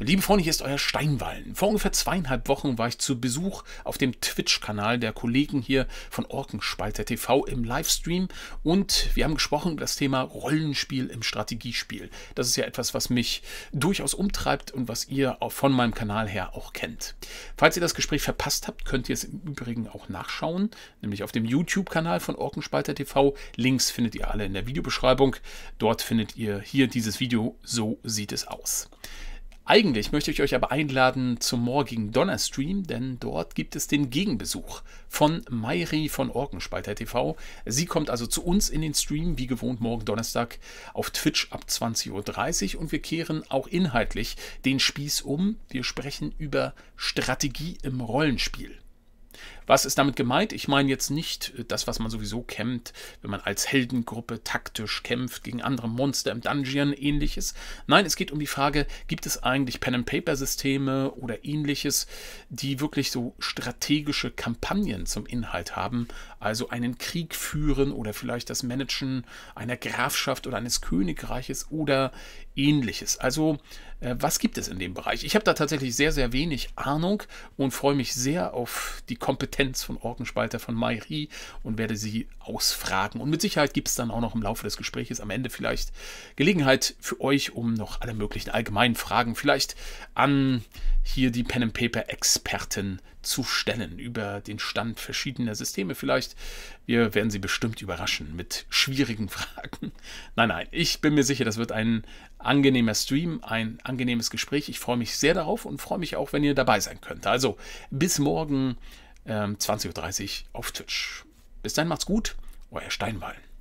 Liebe Freunde, hier ist euer Steinwallen. Vor ungefähr zweieinhalb Wochen war ich zu Besuch auf dem Twitch-Kanal der Kollegen hier von Orkenspalter TV im Livestream und wir haben gesprochen über das Thema Rollenspiel im Strategiespiel. Das ist ja etwas, was mich durchaus umtreibt und was ihr auch von meinem Kanal her auch kennt. Falls ihr das Gespräch verpasst habt, könnt ihr es im Übrigen auch nachschauen, nämlich auf dem YouTube-Kanal von Orkenspalter TV. Links findet ihr alle in der Videobeschreibung. Dort findet ihr hier dieses Video. So sieht es aus. Eigentlich möchte ich euch aber einladen zum morgigen Donnerstream, denn dort gibt es den Gegenbesuch von Mayri von Orgenspalter TV. Sie kommt also zu uns in den Stream, wie gewohnt morgen Donnerstag auf Twitch ab 20.30 Uhr und wir kehren auch inhaltlich den Spieß um. Wir sprechen über Strategie im Rollenspiel. Was ist damit gemeint? Ich meine jetzt nicht äh, das, was man sowieso kennt, wenn man als Heldengruppe taktisch kämpft gegen andere Monster im Dungeon, ähnliches. Nein, es geht um die Frage, gibt es eigentlich Pen-and-Paper-Systeme oder ähnliches, die wirklich so strategische Kampagnen zum Inhalt haben, also einen Krieg führen oder vielleicht das Managen einer Grafschaft oder eines Königreiches oder ähnliches. Also äh, was gibt es in dem Bereich? Ich habe da tatsächlich sehr, sehr wenig Ahnung und freue mich sehr auf die Kompetenz von Orkenspalter von Mairi und werde sie ausfragen. Und mit Sicherheit gibt es dann auch noch im Laufe des Gespräches am Ende vielleicht Gelegenheit für euch, um noch alle möglichen allgemeinen Fragen vielleicht an hier die Pen and Paper Experten zu stellen über den Stand verschiedener Systeme vielleicht. Wir werden sie bestimmt überraschen mit schwierigen Fragen. Nein, nein, ich bin mir sicher, das wird ein angenehmer Stream, ein angenehmes Gespräch. Ich freue mich sehr darauf und freue mich auch, wenn ihr dabei sein könnt. Also bis morgen ähm, 20.30 Uhr auf Twitch. Bis dann, macht's gut, euer Steinwallen.